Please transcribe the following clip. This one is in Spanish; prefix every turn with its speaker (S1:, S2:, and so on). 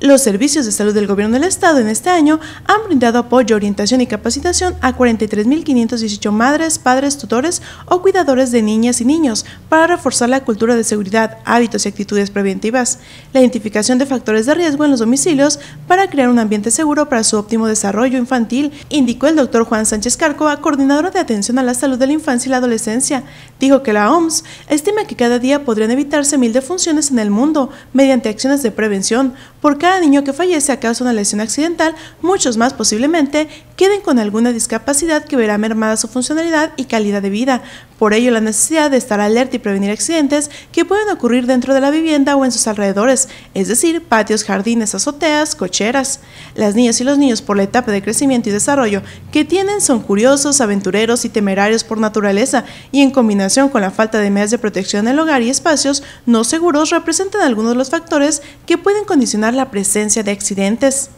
S1: Los servicios de salud del Gobierno del Estado en este año han brindado apoyo, orientación y capacitación a 43.518 madres, padres, tutores o cuidadores de niñas y niños para reforzar la cultura de seguridad, hábitos y actitudes preventivas, la identificación de factores de riesgo en los domicilios para crear un ambiente seguro para su óptimo desarrollo infantil, indicó el doctor Juan Sánchez Carcoa, coordinador de atención a la salud de la infancia y la adolescencia. Dijo que la OMS estima que cada día podrían evitarse mil defunciones en el mundo mediante acciones de prevención, porque cada niño que fallece a causa de una lesión accidental, muchos más posiblemente, queden con alguna discapacidad que verá mermada su funcionalidad y calidad de vida. Por ello, la necesidad de estar alerta y prevenir accidentes que pueden ocurrir dentro de la vivienda o en sus alrededores, es decir, patios, jardines, azoteas, cocheras. Las niñas y los niños por la etapa de crecimiento y desarrollo que tienen son curiosos, aventureros y temerarios por naturaleza, y en combinación con la falta de medidas de protección del hogar y espacios no seguros representan algunos de los factores que pueden condicionar la presencia de accidentes.